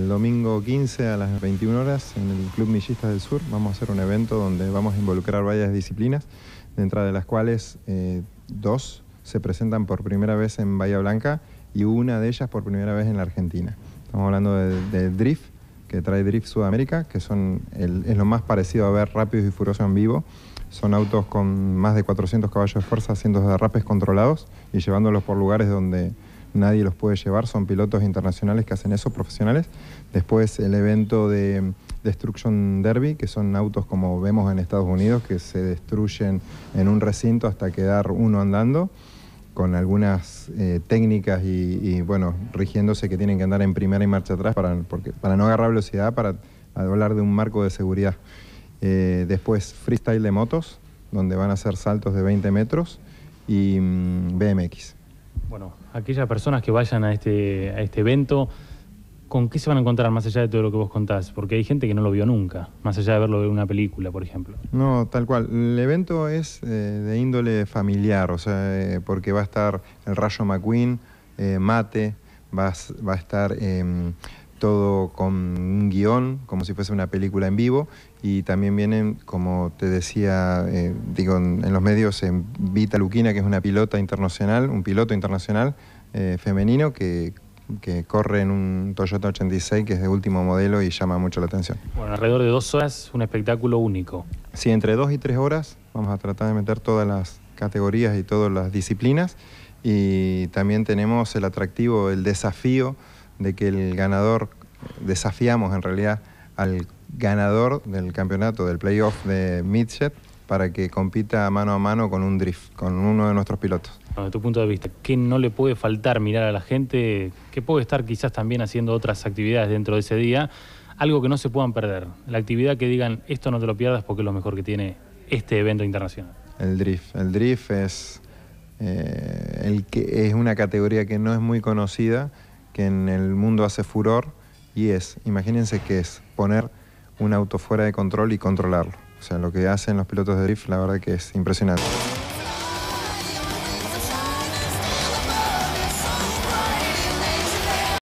el domingo 15 a las 21 horas en el Club Millistas del Sur. Vamos a hacer un evento donde vamos a involucrar varias disciplinas, dentro de las cuales eh, dos se presentan por primera vez en Bahía Blanca y una de ellas por primera vez en la Argentina. Estamos hablando de, Drift, que trae Drift Sudamérica, que son es lo más parecido a ver Rápidos y Furiosos en vivo. Son autos con más de 400 caballos de fuerza haciendo derrapes controlados y llevándolos por lugares donde nadie los puede llevar, son pilotos internacionales que hacen eso, profesionales. Después el evento de mm, Destruction Derby, que son autos como vemos en Estados Unidos, que se destruyen en un recinto hasta quedar uno andando con algunas eh, técnicas y, bueno, rigiéndose que tienen que andar en primera y marcha atrás para, para no agarrar velocidad, para hablar de un marco de seguridad. Eh, después freestyle de motos, donde van a hacer saltos de 20 metros y mm, BMX. Bueno, aquellas personas que vayan a este, a este evento, ¿con qué se van a encontrar más allá de todo lo que vos contás? Porque hay gente que no lo vio nunca, más allá de verlo en una película, por ejemplo. No, tal cual. El evento es eh, de índole familiar, o sea, eh, porque va a estar el Rayo McQueen, eh, Mate, va, va a estar em, todo con un guión, como si fuese una película en vivo, y también vienen, como te decía, eh, digo, en, los medios, en Vita Luquina, que es una pilota internacional, un piloto internacional eh, femenino que, que corre en un Toyota 86 que es de último modelo y llama mucho la atención. Bueno, alrededor de dos horas, un espectáculo único. Sí, entre dos y tres horas vamos a tratar de meter todas las categorías y todas las disciplinas y también tenemos el atractivo, el desafío de que el ganador, desafiamos en realidad al ganador del campeonato, del playoff de Midget, para que compita mano a mano con un drift, con uno de nuestros pilotos. De tu punto de vista, ¿qué no le puede faltar mirar a la gente? ¿Qué puede estar quizás también haciendo otras actividades dentro de ese día? Algo que no se puedan perder. La actividad que digan, esto no te lo pierdas porque es lo mejor que tiene este evento internacional. El drift. El drift es, eh, el que, es una categoría que no es muy conocida en el mundo hace furor y es, imagínense que es poner un auto fuera de control y controlarlo. O sea, lo que hacen los pilotos de drift, la verdad que es impresionante.